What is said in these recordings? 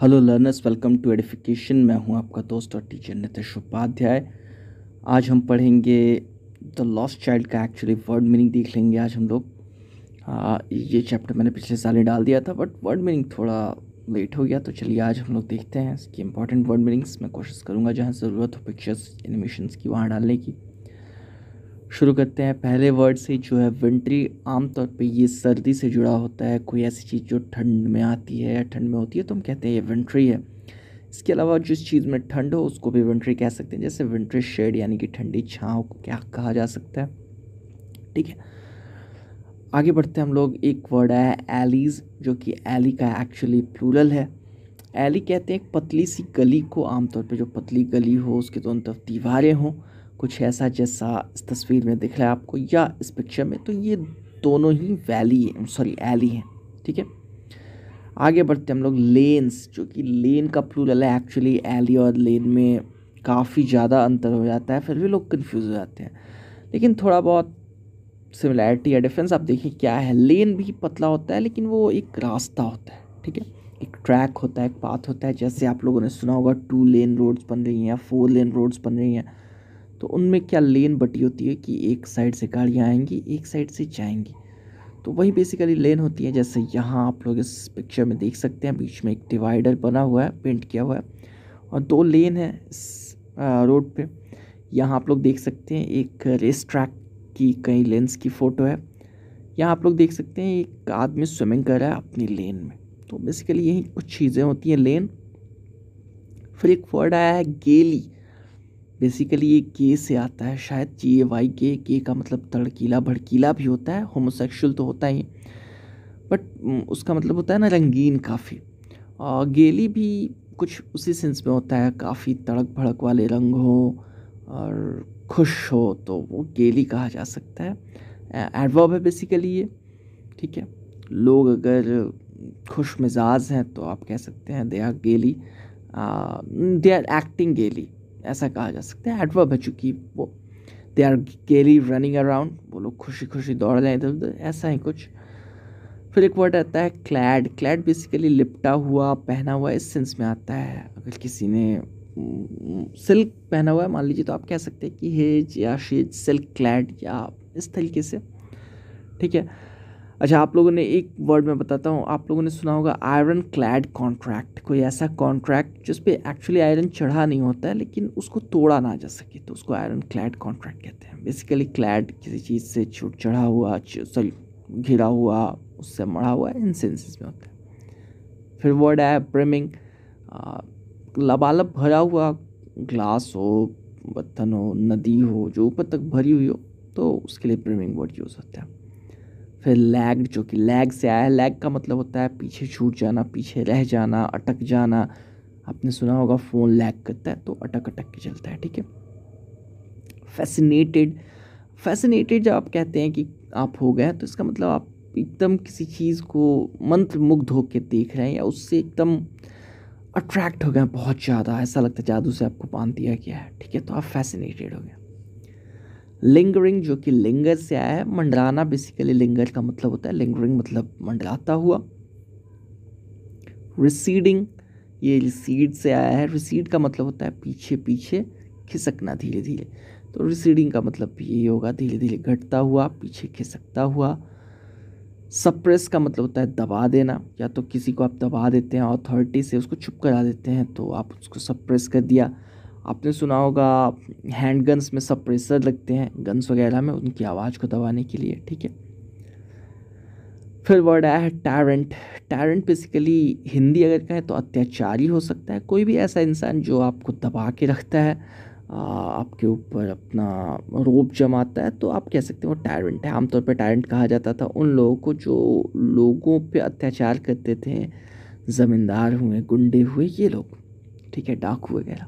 hello learners welcome to Edification मैं हूं आपका दोस्त और टीचर नितेश उपाध्याय आज हम पढ़ेंगे द लॉस्ट चाइल्ड का एक्चुअली वर्ड मीनिंग देख लेंगे आज हम लोग ये चैप्टर मैंने पिछले साल ही डाल दिया था बट वर्ड मीनिंग थोड़ा लेट हो गया तो चलिए आज हम लोग देखते हैं इसकी इंपॉर्टेंट वर्ड मीनिंग्स मैं कोशिश करूँगा जहाँ ज़रूरत हो पिक्चर्स एनिमेशन की वहाँ डालने की शुरू करते हैं पहले वर्ड से जो है विंट्री आमतौर पे ये सर्दी से जुड़ा होता है कोई ऐसी चीज़ जो ठंड में आती है या ठंड में होती है तो हम कहते हैं ये विंट्री है इसके अलावा जिस चीज़ में ठंड हो उसको भी विंट्री कह सकते हैं जैसे विंट्री शेड यानी कि ठंडी छाँव को क्या कहा जा सकता है ठीक है आगे बढ़ते हैं हम लोग एक वर्ड है एलीज़ जो कि एली का एक्चुअली प्लूरल है एली कहते हैं एक पतली सी गली को आमतौर पे जो पतली गली हो उसके तो दोनों तरफ दीवारें हों कुछ ऐसा जैसा इस तस्वीर में दिख रहा है आपको या इस पिक्चर में तो ये दोनों ही वैली है सॉरी एली हैं ठीक है आगे बढ़ते हम लोग लेन्स जो कि लेन का प्लूरल है एक्चुअली एली और लेन में काफ़ी ज़्यादा अंतर हो जाता है फिर भी लोग कन्फ्यूज हो जाते हैं लेकिन थोड़ा बहुत सिमिलैरिटी या डिफरेंस आप देखिए क्या है लेन भी पतला होता है लेकिन वो एक रास्ता होता है ठीक है एक ट्रैक होता है एक पाथ होता है जैसे आप लोगों ने सुना होगा टू लेन रोड्स बन रही हैं या फोर लेन रोड्स बन रही हैं तो उनमें क्या लेन बटी होती है कि एक साइड से गाड़ियाँ आएंगी एक साइड से जाएंगी तो वही बेसिकली लेन होती है जैसे यहाँ आप लोग इस पिक्चर में देख सकते हैं बीच में एक डिवाइडर बना हुआ है पेंट किया हुआ है और दो लेन है इस रोड पे यहाँ आप लोग देख सकते हैं एक रेस ट्रैक की कई लेंस की फ़ोटो है यहाँ आप लोग देख सकते हैं एक आदमी स्विमिंग कर रहा है अपनी लेन में तो बेसिकली यही कुछ चीज़ें होती हैं लेन फिर एक वर्ड आया है गेली बेसिकली ये के से आता है शायद जी ए वाई के के का मतलब तड़कीला भड़कीला भी होता है होमोसेक्सुअल तो होता ही बट उसका मतलब होता है ना रंगीन काफ़ी और गेली भी कुछ उसी सेंस में होता है काफ़ी तड़क भड़क वाले रंग हो और खुश हो तो वो गेली कहा जा सकता है एडवर्ब है बेसिकली ये ठीक है लोग अगर खुश मिजाज हैं तो आप कह सकते हैं दे आर गेली दे आर एक्टिंग गेली ऐसा कहा जा सकता है एडवर्ब है चूँकि वो they are gaily running around वो लोग खुशी खुशी दौड़ रहे हैं इधर उधर ऐसा ही कुछ फिर एक वर्ड आता है क्लैड क्लैड बेसिकली लिपटा हुआ पहना हुआ इस सेंस में आता है अगर किसी ने सिल्क पहना हुआ है मान लीजिए तो आप कह सकते हैं कि हेज या शेज सिल्क क्लैड या इस तरीके से ठीक है अच्छा आप लोगों ने एक वर्ड में बताता हूँ आप लोगों ने सुना होगा आयरन क्लैड कॉन्ट्रैक्ट कोई ऐसा कॉन्ट्रैक्ट जिस पर एक्चुअली आयरन चढ़ा नहीं होता है लेकिन उसको तोड़ा ना जा सके तो उसको आयरन क्लैड कॉन्ट्रैक्ट कहते हैं बेसिकली क्लैड किसी चीज़ से छुट चढ़ा हुआ सॉरी घिरा हुआ उससे मड़ा हुआ इन सेंसेस में होता है फिर वर्ड है ब्रिमिंग लबालब भरा हुआ ग्लास हो बर्तन हो नदी हो जो ऊपर तक भरी हुई हो तो उसके लिए ब्रिमिंग वर्ड यूज़ होता है फिर लैग जो कि लैग से आया है लैग का मतलब होता है पीछे छूट जाना पीछे रह जाना अटक जाना आपने सुना होगा फ़ोन लैग करता है तो अटक अटक के चलता है ठीक है फैसिनेटेड फैसिनेटेड जब आप कहते हैं कि आप हो गए तो इसका मतलब आप एकदम किसी चीज़ को मंत्रमुग्ध होकर देख रहे हैं या उससे एकदम अट्रैक्ट हो गए बहुत ज़्यादा ऐसा लगता है जादू से आपको बांध दिया गया है ठीक है तो आप फैसिनेटेड हो गए लिंगरिंग जो कि लिंगर से आया है मंडराना बेसिकली लिंगर का मतलब होता है लिंगरिंग मतलब मंडराता हुआ रिसीडिंग ये रिसीड से आया है रिसीड का मतलब होता है पीछे पीछे खिसकना धीरे धीरे तो रिसीडिंग का मतलब यही होगा धीरे धीरे घटता हुआ पीछे खिसकता हुआ सप्रेस का मतलब होता है दबा देना या तो किसी को आप दबा देते हैं अथॉरिटी से उसको चुप करा देते हैं तो आप उसको सप्रेस कर दिया आपने सुना होगा हैंड गन्स में सब प्रेशर लगते हैं गन्स वगैरह में उनकी आवाज़ को दबाने के लिए ठीक है फिर वर्ड आया है टैरेंट टैरेंट बेसिकली हिंदी अगर कहें तो अत्याचारी हो सकता है कोई भी ऐसा इंसान जो आपको दबा के रखता है आपके ऊपर अपना रोप जमाता है तो आप कह सकते हैं वो टैरेंट है आमतौर पर टैरेंट कहा जाता था उन लोगों को जो लोगों पर अत्याचार करते थे ज़मींदार हुए गुंडे हुए ये लोग ठीक है डाकू वगैरह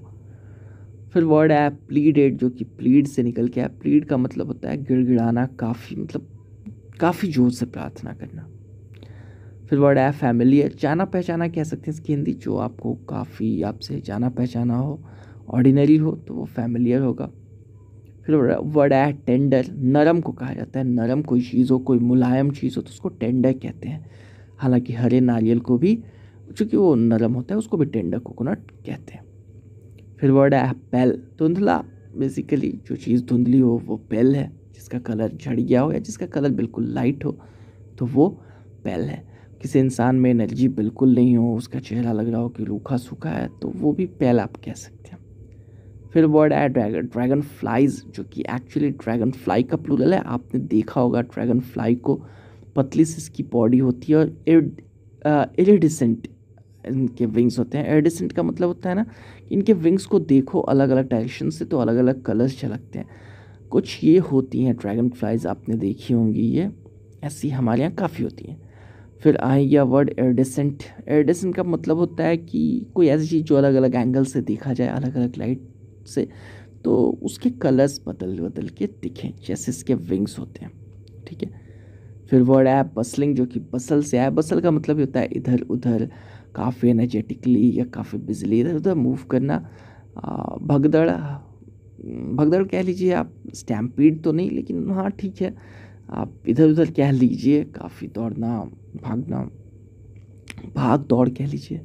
फिर वर्ड है प्लीडेड जो कि प्लीड से निकल के आया प्लीड का मतलब होता है गिड़गिड़ाना काफ़ी मतलब काफ़ी जोर से प्रार्थना करना फिर वर्ड है फैमिली है जाना पहचाना कह सकते हैं इसकी हिंदी जो आपको काफ़ी आपसे जाना पहचाना हो ऑर्डिनरी हो तो वो फैमिलियर होगा फिर वर्ड है टेंडर नरम को कहा जाता है नरम कोई चीज़ हो कोई मुलायम चीज़ हो तो उसको टेंडर कहते हैं हालांकि हरे नारियल को भी चूँकि वो नरम होता है उसको भी टेंडर कोकोनट कहते हैं फिर वर्ड है पेल धुंधला बेसिकली जो चीज़ धुंधली हो वो पेल है जिसका कलर झड़ गया हो या जिसका कलर बिल्कुल लाइट हो तो वो पेल है किसी इंसान में एनर्जी बिल्कुल नहीं हो उसका चेहरा लग रहा हो कि रूखा सूखा है तो वो भी पेल आप कह सकते हैं फिर वर्ड है ड्रैगन ड्रैगन फ्लाइज जो कि एक्चुअली ड्रैगन फ्लाई का प्लूरल है आपने देखा होगा ड्रैगन फ्लाई को पतली सी इसकी बॉडी होती है और इरिडिसेंट इनके विंग्स होते हैं एडिसेंट का मतलब होता है ना कि इनके विंग्स को देखो अलग अलग डायरेक्शन से तो अलग अलग कलर्स झलकते हैं कुछ ये होती हैं ड्रैगन फ्लाइज आपने देखी होंगी ये ऐसी हमारे यहाँ काफ़ी होती हैं फिर आए या वर्ड एडिसेंट एडिसेंट का मतलब होता है कि कोई ऐसी चीज़ जो अलग अलग एंगल से देखा जाए अलग अलग लाइट से तो उसके कलर्स बदल बदल के दिखें जैसे इसके विंग्स होते हैं ठीक है फिर वर्ड है बसलिंग जो कि बसल से है बसल का मतलब ये होता है इधर उधर काफ़ी एनर्जेटिकली या काफ़ी बिजली इधर उधर मूव करना भगदड़ भगदड़ कह लीजिए आप स्टैम्पीड तो नहीं लेकिन हाँ ठीक है आप इधर उधर कह लीजिए काफ़ी दौड़ना भागना भाग दौड़ कह लीजिए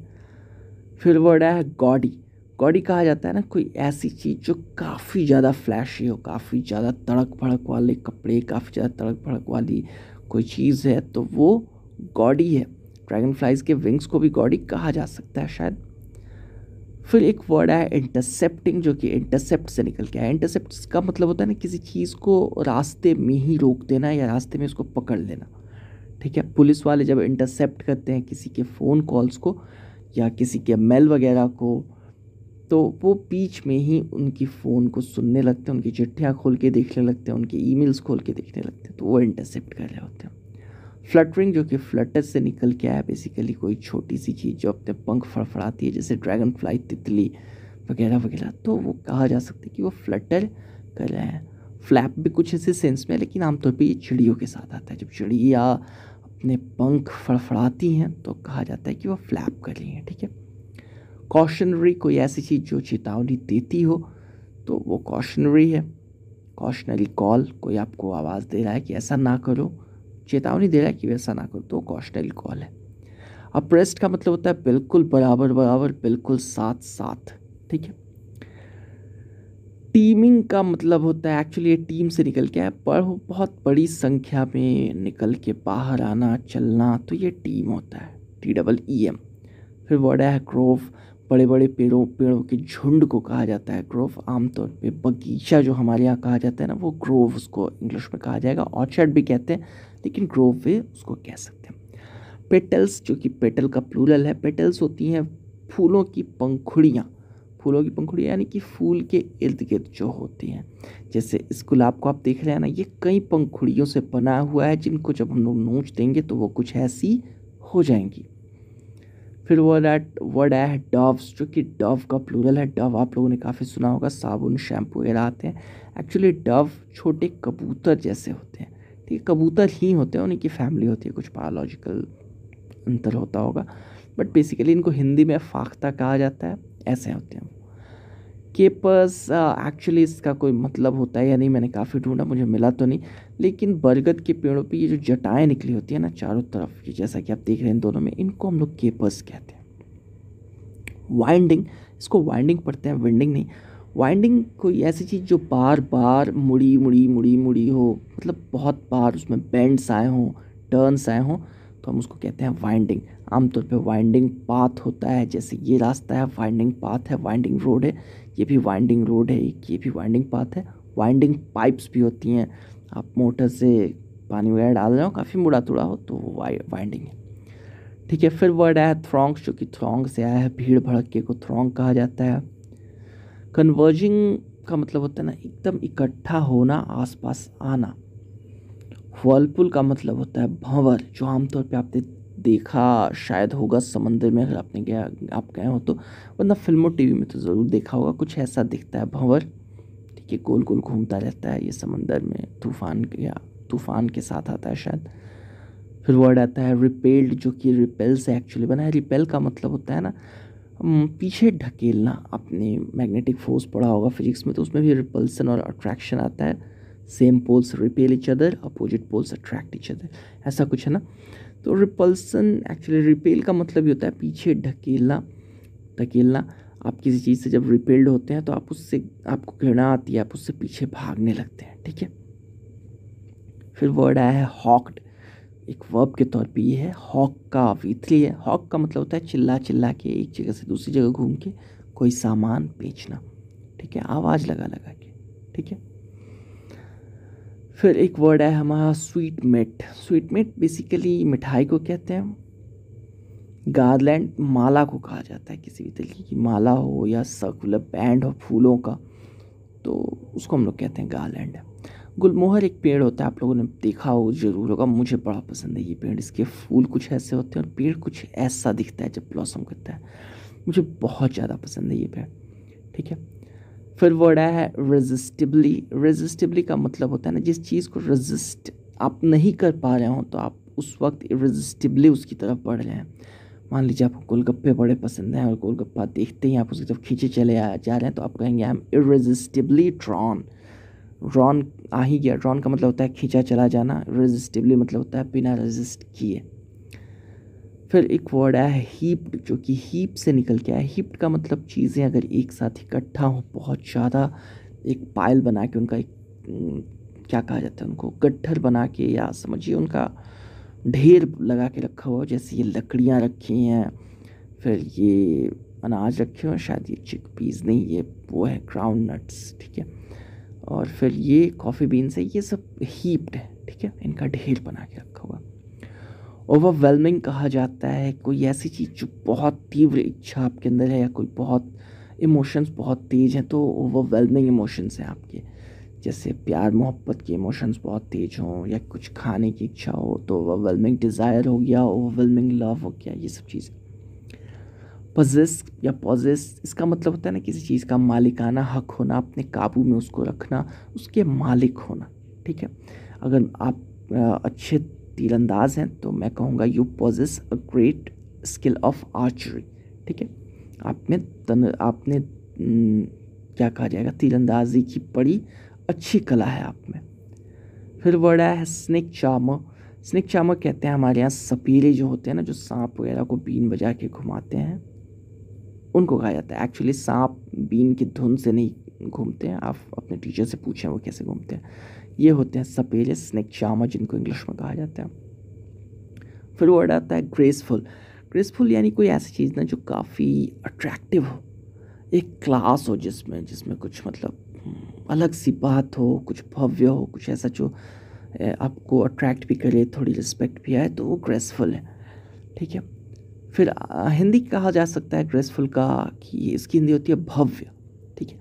फिर वर्ड है गॉडी गॉडी कहा जाता है ना कोई ऐसी चीज़ जो काफ़ी ज़्यादा फ्लैशी हो काफ़ी ज़्यादा तड़क भड़क वाले कपड़े काफ़ी ज़्यादा तड़क भड़क वाली कोई चीज़ है तो वो गॉडी है ड्रैगन फ्लाइज के विंग्स को भी गॉडी कहा जा सकता है शायद फिर एक वर्ड आया इंटरसेप्टिंग जो कि इंटरसेप्ट से निकल के आया इंटरसेप्ट का मतलब होता है ना किसी चीज़ को रास्ते में ही रोक देना या रास्ते में उसको पकड़ लेना ठीक है पुलिस वाले जब इंटरसेप्ट करते हैं किसी के फ़ोन कॉल्स को या किसी के मेल वगैरह को तो वो बीच में ही उनकी फ़ोन को सुनने लगते हैं उनकी चिट्ठियाँ खोल के देखने लगते हैं उनके ई खोल के देखने लगते हैं तो वो इंटरसेप्ट कर रहे होते हैं फ्लटरिंग जो कि फ्लटर से निकल के आया बेसिकली कोई छोटी सी चीज़ जो अपने पंख फड़फड़ाती है जैसे ड्रैगन फ्लाई तितली वगैरह वगैरह तो वो कहा जा सकता है कि वो फ्लटर कर रहे हैं फ्लैप भी कुछ ऐसे सेंस में लेकिन आमतौर पर ये चिड़ियों के साथ आता है जब चिड़िया अपने पंख फड़फड़ाती हैं तो कहा जाता है कि वो फ्लैप कर रही हैं ठीक है कॉशनरी कोई ऐसी चीज़ जो चेतावनी देती हो तो वो कॉशनरी है कॉशनरी कॉल कोई आपको आवाज़ दे रहा है कि ऐसा ना करो चेतावनी दे रहा है कि वैसा ना करो तो कॉशनरी कॉल है अब अप्रेस्ट का मतलब होता है बिल्कुल बराबर बराबर बिल्कुल साथ साथ ठीक है टीमिंग का मतलब होता है एक्चुअली ये टीम से निकल के पर बहुत बड़ी संख्या में निकल के बाहर आना चलना तो ये टीम होता है टी डबल ई एम फिर वर्ड है क्रोव बड़े बड़े पेड़ों पेड़ों के झुंड को कहा जाता है ग्रोव आमतौर पे बगीचा जो हमारे यहाँ कहा जाता है ना वो ग्रोव उसको इंग्लिश में कहा जाएगा ऑर्चर्ड भी कहते हैं लेकिन ग्रोव वे उसको कह सकते हैं पेटल्स जो कि पेटल का प्लूरल है पेटल्स होती हैं फूलों की पंखुड़ियाँ फूलों की पंखुड़ियाँ यानी कि फूल के इर्द गिर्द जो होती हैं जैसे इस गुलाब को आप देख रहे हैं ना ये कई पंखुड़ियों से बना हुआ है जिनको जब हम लोग नोच देंगे तो वो कुछ ऐसी हो जाएंगी फिर वो दैट वर्ड है डव्स जो कि डव का प्लूरल है डव आप लोगों ने काफ़ी सुना होगा साबुन शैम्पू वगैरह आते हैं एक्चुअली डव छोटे कबूतर जैसे होते हैं ठीक है कबूतर ही होते हैं उनकी फैमिली होती है कुछ बायोलॉजिकल अंतर होता होगा बट बेसिकली इनको हिंदी में फाख्ता कहा जाता है ऐसे होते हैं केपर्स एक्चुअली uh, इसका कोई मतलब होता है या नहीं मैंने काफ़ी ढूंढा मुझे मिला तो नहीं लेकिन बरगद के पेड़ों पे ये जो जटाएँ निकली होती है ना चारों तरफ ये जैसा कि आप देख रहे हैं दोनों में इनको हम लोग केपर्स कहते हैं वाइंडिंग इसको वाइंडिंग पढ़ते हैं विंडिंग नहीं वाइंडिंग कोई ऐसी चीज़ जो बार बार मुड़ी मुड़ी मुड़ी मुड़ी हो मतलब बहुत बार उसमें बेंड्स आए हों टर्न्स आए हों तो हम उसको कहते हैं वाइंडिंग आमतौर पे वाइंडिंग पाथ होता है जैसे ये रास्ता है वाइंडिंग पाथ है वाइंडिंग रोड है ये भी वाइंडिंग रोड है एक ये भी वाइंडिंग पाथ है वाइंडिंग पाइप्स भी होती हैं आप मोटर से पानी वगैरह डाल रहे हो काफ़ी मुड़ा तुड़ा हो तो वो वाइंडिंग है ठीक है फिर वर्ड आया थ्रोंग्स जो कि थ्रोंग से आया है भीड़ भड़के को थ्रोंग कहा जाता है कन्वर्जिंग का मतलब होता है ना एकदम इकट्ठा होना आसपास आना वर्लपुल का मतलब होता है भंवर जो आमतौर पे आप देखा शायद होगा समंदर में अगर आपने गया आप गए हो तो वरना फिल्मों टीवी में तो ज़रूर देखा होगा कुछ ऐसा दिखता है भंवर ठीक है गोल गोल घूमता रहता है ये समंदर में तूफान या तूफान के साथ आता है शायद फिर वर्ड आता है रिपेल्ड जो कि रिपेल से एक्चुअली बना है रिपेल का मतलब होता है ना पीछे ढकेलना अपने मैग्नेटिक फोर्स पड़ा होगा फिजिक्स में तो उसमें भी रिपल्सन और अट्रैक्शन आता है same poles repel each other opposite poles attract each other ऐसा कुछ है ना तो रिपल्सन एक्चुअली रिपेल का मतलब ये होता है पीछे ढकेलना ढकेलना आप किसी चीज़ से जब रिपेल्ड होते हैं तो आप उससे आपको घृणा आती है आप उससे पीछे भागने लगते हैं ठीक है फिर वर्ड आया है हॉकड एक वर्ब के तौर पे ये है हॉक का है हॉक का मतलब होता है चिल्ला चिल्ला के एक जगह से दूसरी जगह घूम के कोई सामान बेचना ठीक है आवाज़ लगा लगा के ठीक है फिर एक वर्ड है हमारा sweetmeat sweetmeat basically मिठाई को कहते हैं गार्लैंड माला को कहा जाता है किसी भी तरीके की माला हो या सर्कुलर बैंड हो फूलों का तो उसको हम लोग कहते हैं गार्लैंड गुलमोहर एक पेड़ होता है आप लोगों ने देखा हो जरूर होगा मुझे बड़ा पसंद है ये पेड़ इसके फूल कुछ ऐसे होते हैं और पेड़ कुछ ऐसा दिखता है जब ब्लॉसम करता है मुझे बहुत ज़्यादा पसंद है ये पेड़ ठीक है फिर वर्ड आया है रेजिस्टिबली रेजिस्टिबली का मतलब होता है ना जिस चीज़ को रजिस्ट आप नहीं कर पा रहे हो तो आप उस वक्त रेजिस्टिबली उसकी तरफ बढ़ रहे हैं मान लीजिए आपको गोलगप्पे बड़े पसंद हैं और गोलगप्पा देखते ही आप उसकी तरफ खींचे चले आ जा रहे हैं तो आप कहेंगे I am irresistibly drawn drawn आ ही गया ड्रॉन का मतलब होता है खींचा चला जाना रेजिस्टिबली मतलब होता है बिना रेजिस्ट किए फिर एक वर्ड आया है हीप्ड जो कि हीप से निकल के आया हीप्ड का मतलब चीज़ें अगर एक साथ इकट्ठा हों बहुत ज़्यादा एक पायल बना के उनका एक क्या कहा जाता है उनको गड्ढर बना के या समझिए उनका ढेर लगा के रखा हुआ जैसे ये लकड़ियाँ रखी हैं फिर ये अनाज रखे हुए शायद ये चिक पीज नहीं ये वो है क्राउन नट्स ठीक है और फिर ये कॉफ़ी बीन्स है ये सब हीप्ड है ठीक है इनका ढेर बना के रखा ओवरवेलमिंग कहा जाता है कोई ऐसी चीज़ जो बहुत तीव्र इच्छा आपके अंदर है या कोई बहुत इमोशंस बहुत तेज़ हैं तो ओवरवेलमिंग इमोशंस हैं आपके जैसे प्यार मोहब्बत के इमोशंस बहुत तेज़ हों या कुछ खाने की इच्छा हो तो ओवरवेलमिंग डिज़ायर हो गया ओवरवेलमिंग लव हो गया ये सब चीज़ें पजिस या पॉजिस इसका मतलब होता है ना किसी चीज़ का मालिकाना हक होना अपने काबू में उसको रखना उसके मालिक होना ठीक है अगर आप अच्छे तीरंदाज हैं तो मैं कहूँगा you possess a great skill of archery ठीक है आप में तन आपने क्या कहा जाएगा तीरंदाजी की बड़ी अच्छी कला है आप में फिर वर्ड आया है स्नेक चाम स्नेक चाम कहते हैं हमारे यहाँ सपीरे जो होते हैं ना जो सांप वगैरह को बीन बजा के घुमाते हैं उनको कहा जाता है एक्चुअली सांप बीन की धुन से नहीं घूमते हैं आप अपने टीचर से पूछें वो कैसे घूमते हैं ये होते हैं सपेरे स्नेक चामा जिनको इंग्लिश में कहा जाता है फिर वर्ड आता है ग्रेसफुल ग्रेसफुल यानी कोई ऐसी चीज़ ना जो काफ़ी अट्रैक्टिव हो एक क्लास हो जिसमें जिसमें कुछ मतलब हम्म, अलग सी बात हो कुछ भव्य हो कुछ ऐसा जो आपको अट्रैक्ट भी करे थोड़ी रिस्पेक्ट भी आए तो वो ग्रेसफुल है ठीक है फिर हिंदी कहा जा सकता है ग्रेसफुल का कि इसकी हिंदी होती है भव्य ठीक है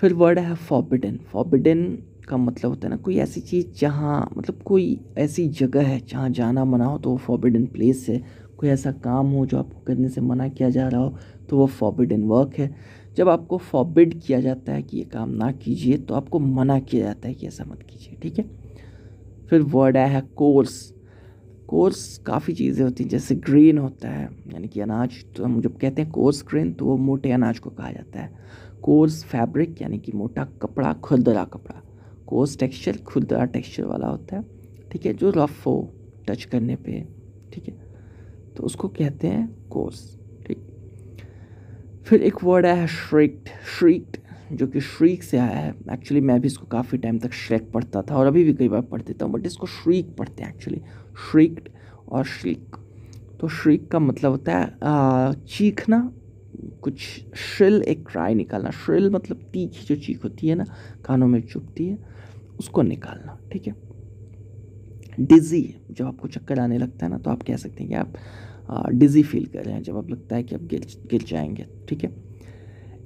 फिर वर्ड है फॉबिडन फॉबिडन का मतलब होता है ना कोई ऐसी चीज़ जहाँ मतलब कोई ऐसी जगह है जहाँ जाना मना हो तो वो फॉरबिडन प्लेस है कोई ऐसा काम हो जो आपको करने से मना किया जा रहा हो तो वो फॉरबिडन वर्क है जब आपको फॉरबिड किया जाता है कि ये काम ना कीजिए तो आपको मना किया जाता है कि ऐसा मत कीजिए ठीक है फिर वर्ड आया है कोर्स कोर्स काफ़ी चीज़ें होती हैं जैसे ग्रेन होता है यानी कि अनाज तो हम जब कहते हैं कोर्स ग्रेन तो वो मोटे अनाज को कहा जाता है कोर्स फैब्रिक यानी कि मोटा कपड़ा खुरदरा कपड़ा कोस टेक्सचर खुरदरा टेक्सचर वाला होता है ठीक है जो रफ हो टच करने पे ठीक है तो उसको कहते हैं कोस ठीक फिर एक वर्ड आया है श्रिक्ट श्रिक्ट जो कि श्रीक से आया है एक्चुअली मैं भी इसको काफ़ी टाइम तक श्रेक पढ़ता था और अभी भी कई बार पढ़ देता हूँ बट इसको श्रीक पढ़ते हैं एक्चुअली श्रीक्ड और श्रीक तो श्रीक का मतलब होता है चीखना कुछ श्रिल एक क्राई निकालना श्रिल मतलब तीखी जो चीख होती है ना कानों में चुपती है उसको निकालना ठीक है डिज़ी जब आपको चक्कर आने लगता है ना तो आप कह सकते हैं कि आप डिज़ी फील कर रहे हैं जब आप लगता है कि आप गिर गिर जाएंगे ठीक है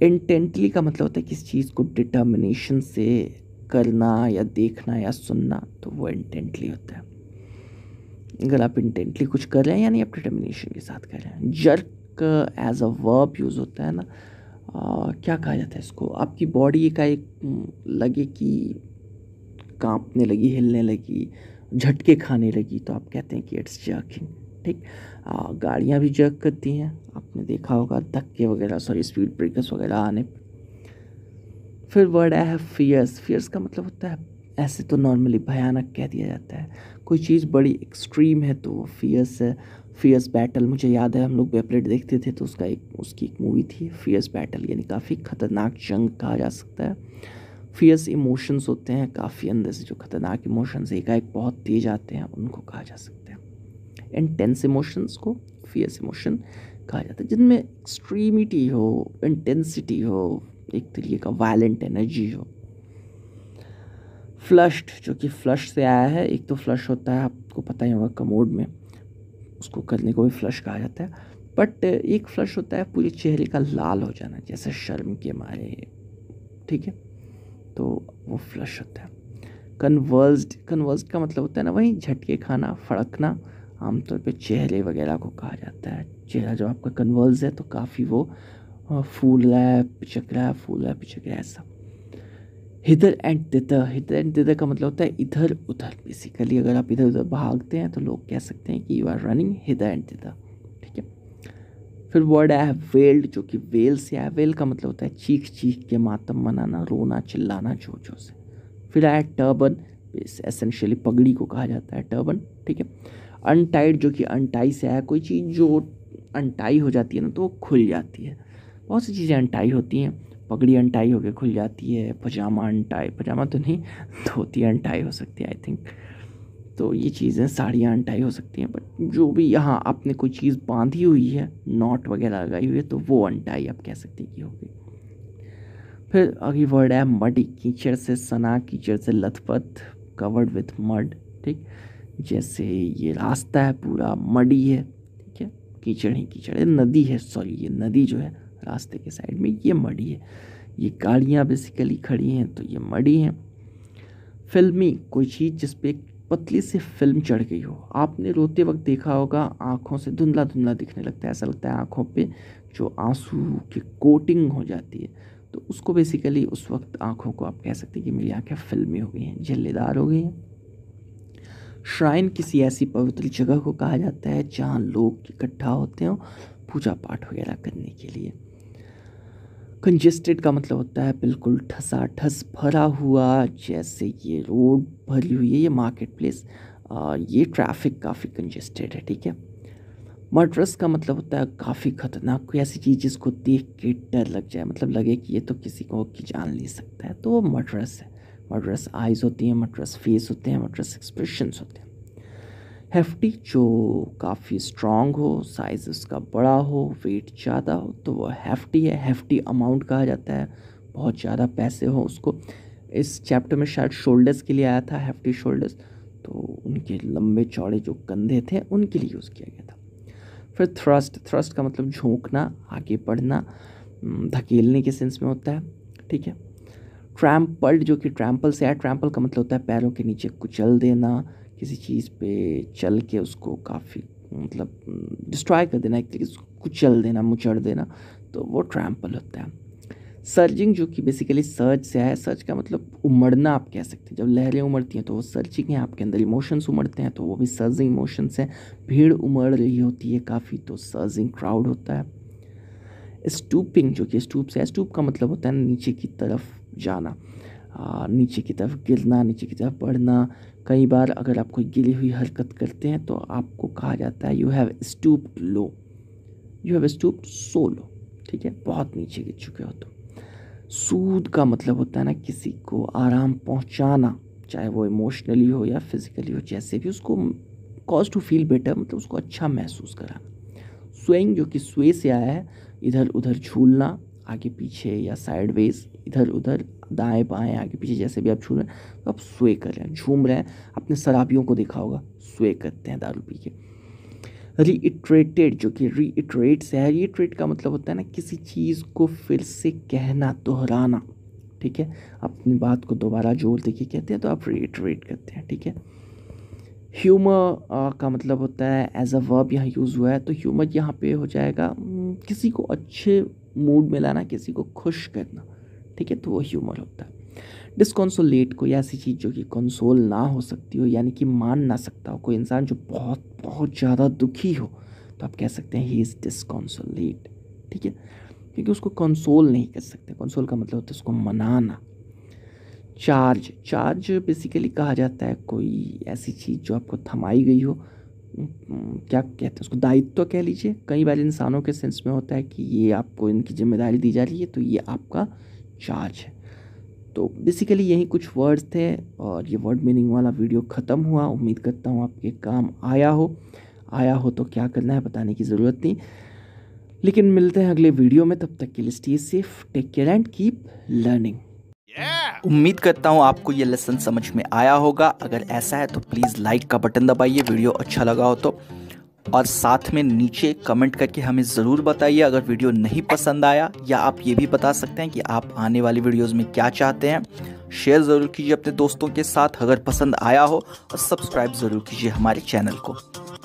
इंटेंटली का मतलब होता है किसी चीज़ को डिटर्मिनेशन से करना या देखना या सुनना तो वो इंटेंटली होता है अगर आप इंटेंटली कुछ कर रहे हैं यानी आप डिटर्मिनेशन के साथ कर रहे हैं jerk as a verb use होता है ना आ, क्या कहा जाता है इसको आपकी बॉडी का एक हम्म, लगे कि कांपने लगी हिलने लगी झटके खाने लगी तो आप कहते हैं कि इट्स जर्किंग ठीक गाड़ियाँ भी जर्क करती हैं आपने देखा होगा धक्के वगैरह सॉरी स्पीड ब्रेकर्स वगैरह आने फिर वर्ड है फियर्स फियर्स का मतलब होता है ऐसे तो नॉर्मली भयानक कह दिया जाता है कोई चीज़ बड़ी एक्सट्रीम है तो वो फियर्स है फियर्स बैटल मुझे याद है हम लोग वेपलेट देखते थे तो उसका एक उसकी एक मूवी थी फियर्स बैटल यानी काफ़ी ख़तरनाक जंग कहा जा सकता है फियर्स इमोशंस होते हैं काफ़ी अंदर से जो खतरनाक इमोशंस एकाएक बहुत तेज आते हैं उनको कहा जा सकता है इंटेंस इमोशंस को फियर्स इमोशन कहा जाता है जिनमें एक्सट्रीमिटी हो इंटेंसिटी हो एक तरीके का वायलेंट एनर्जी हो फ्लश्ड जो कि फ्लश से आया है एक तो फ्लश होता है आपको पता ही होगा कमोड में उसको करने को भी फ्लश कहा जाता है बट एक फ्लश होता है पूरे चेहरे का लाल हो जाना जैसे शर्म के मारे ठीक है तो वो फ्लश होता है कन्वर्ज्ड कन्वर्ज्ड का मतलब होता है ना वही झटके खाना फड़कना आमतौर पे चेहरे वगैरह को कहा जाता है चेहरा जब आपका कन्वर्ज है तो काफ़ी वो फूल रहा है पिचक रहा है फूल रहा है पिचक रहा है ऐसा हिधर एंड तितर हिधर एंड तिथर का मतलब होता है इधर उधर बेसिकली अगर आप इधर उधर भागते हैं तो लोग कह सकते हैं कि you are running hither and thither फिर वर्ड आया है वेल्ड जो कि वेल से आया वेल का मतलब होता है चीख चीख के मातम मनाना रोना चिल्लाना जोर जोर से फिर आया टर्बन एसेंशियली पगड़ी को कहा जाता है टर्बन ठीक है अनटाइड जो कि अनटाई से आया कोई चीज़ जो अनटाई हो जाती है ना तो वो खुल जाती है बहुत सी चीज़ें अनटाई होती हैं पगड़ी अनटाई होकर खुल जाती है पजामा अनटाई पजामा तो नहीं धोती अनटाई हो सकती है आई थिंक तो ये चीज़ें साड़ियाँ अनटाई हो सकती हैं बट जो भी यहाँ आपने कोई चीज़ बांधी हुई है नॉट वगैरह लगाई हुई है तो वो अनटाई आप कह सकते हैं कि होगी फिर अगली वर्ड है मडी कीचड़ से सना कीचड़ से लथपथ कवर्ड विथ मड ठीक जैसे ये रास्ता है पूरा मडी है ठीक है कीचड़ ही कीचड़ है नदी है सॉरी ये नदी जो है रास्ते के साइड में ये मडी है ये गाड़ियाँ बेसिकली खड़ी हैं तो ये मडी हैं फिल्मी कोई चीज़ जिस पर पतली सी फिल्म चढ़ गई हो आपने रोते वक्त देखा होगा आँखों से धुंधला धुंधला दिखने लगता है ऐसा लगता है आँखों पे जो आंसू की कोटिंग हो जाती है तो उसको बेसिकली उस वक्त आँखों को आप कह सकते हैं कि मेरी आँखें फिल्मी हो गई हैं जल्लेदार हो गई हैं श्राइन किसी ऐसी पवित्र जगह को कहा जाता है जहाँ लोग इकट्ठा होते हो पूजा पाठ वगैरह करने के लिए कंजेस्टेड का मतलब होता है बिल्कुल ठसा ठस थस भरा हुआ जैसे ये रोड भरी हुई है ये मार्केट प्लेस ये ट्रैफिक काफ़ी कंजेस्टेड है ठीक है मर्डरस का मतलब होता है काफ़ी ख़तरनाक कोई ऐसी चीज़ जिसको देख के डर लग जाए मतलब लगे कि ये तो किसी को की जान ले सकता है तो वो मर्डरस है मर्डरस आइज़ होती हैं मर्डरस फेस होते हैं मर्डरस एक्सप्रेशंस होते हैं हेफ्टी जो काफ़ी स्ट्रॉन्ग हो साइज़ उसका बड़ा हो वेट ज़्यादा हो तो वो हेफ्टी है हेफ्टी अमाउंट कहा जाता है बहुत ज़्यादा पैसे हो उसको इस चैप्टर में शायद शोल्डर्स के लिए आया था हेफ्टी शोल्डर्स तो उनके लंबे चौड़े जो कंधे थे उनके लिए यूज़ किया गया था फिर थ्रस्ट थ्रस्ट का मतलब झोंकना आगे बढ़ना हम्म, धकेलने के सेंस में होता है ठीक है ट्रैम्पल्ड जो कि ट्रैम्पल से है ट्रैम्पल का मतलब होता है पैरों के नीचे कुचल देना किसी चीज़ पे चल के उसको काफ़ी मतलब डिस्ट्रॉय कर देना एक तरीके कुचल देना मुचड़ देना तो वो ट्रैम्पल होता है सर्जिंग जो कि बेसिकली सर्च से है सर्च का मतलब उमड़ना आप कह सकते हैं जब लहरें उमड़ती हैं तो वो सर्चिंग है आपके अंदर इमोशंस उमड़ते हैं तो वो भी सर्जिंग इमोशंस हैं भीड़ उमड़ रही होती है काफ़ी तो सर्जिंग क्राउड होता है स्टूपिंग जो कि स्टूप से है स्टूप का मतलब होता है नीचे की तरफ जाना आ, नीचे की तरफ गिरना नीचे की तरफ बढ़ना कई बार अगर आप कोई गिली हुई हरकत करते हैं तो आपको कहा जाता है you have stooped low you have stooped so low ठीक है बहुत नीचे गिर चुके हो तो सूद का मतलब होता है ना किसी को आराम पहुंचाना चाहे वो इमोशनली हो या फिज़िकली हो जैसे भी उसको कॉज टू फील बेटर मतलब उसको अच्छा महसूस कराना स्वयं जो कि स्वे से आया है इधर उधर झूलना आगे पीछे या साइडवेज इधर उधर दाएं बाएं आगे पीछे जैसे भी आप छू रहे हैं तो आप स्वे कर रहे हैं झूम रहे हैं अपने शराबियों को देखा होगा स्वे करते हैं दारू पी के रीइट्रेटेड जो कि रीइट्रेट से है रीइट्रेट का मतलब होता है ना किसी चीज़ को फिर से कहना दोहराना ठीक है अपनी बात को दोबारा जोर के कहते हैं तो आप रीइट्रेट करते हैं ठीक है ह्यूमर का मतलब होता है एज अ वर्ब यहाँ यूज़ हुआ है तो ह्यूमर यहाँ पे हो जाएगा किसी को अच्छे मूड में लाना किसी को खुश करना ठीक है तो वो ह्यूमर होता है डिसकॉन्सोलेट कोई ऐसी चीज़ जो कि कंसोल ना हो सकती हो यानी कि मान ना सकता हो कोई इंसान जो बहुत बहुत ज़्यादा दुखी हो तो आप कह सकते हैं ही इज़ डिसकॉन्सोलेट ठीक है क्योंकि उसको कंसोल नहीं कर सकते कंसोल का मतलब होता है उसको मनाना चार्ज चार्ज बेसिकली कहा जाता है कोई ऐसी चीज़ जो आपको थमाई गई हो क्या कहते हैं उसको दायित्व तो कह लीजिए कई बार इंसानों के सेंस में होता है कि ये आपको इनकी जिम्मेदारी दी जा रही है तो ये आपका चार्ज है तो बेसिकली यही कुछ वर्ड्स थे और ये वर्ड मीनिंग वाला वीडियो ख़त्म हुआ उम्मीद करता हूँ आपके काम आया हो आया हो तो क्या करना है बताने की ज़रूरत नहीं लेकिन मिलते हैं अगले वीडियो में तब तक के लिए stay safe take care and keep learning उम्मीद करता हूँ आपको ये लेसन समझ में आया होगा अगर ऐसा है तो प्लीज़ लाइक का बटन दबाइए वीडियो अच्छा लगा हो तो और साथ में नीचे कमेंट करके हमें ज़रूर बताइए अगर वीडियो नहीं पसंद आया या आप ये भी बता सकते हैं कि आप आने वाली वीडियोज़ में क्या चाहते हैं शेयर ज़रूर कीजिए अपने दोस्तों के साथ अगर पसंद आया हो और सब्सक्राइब ज़रूर कीजिए हमारे चैनल को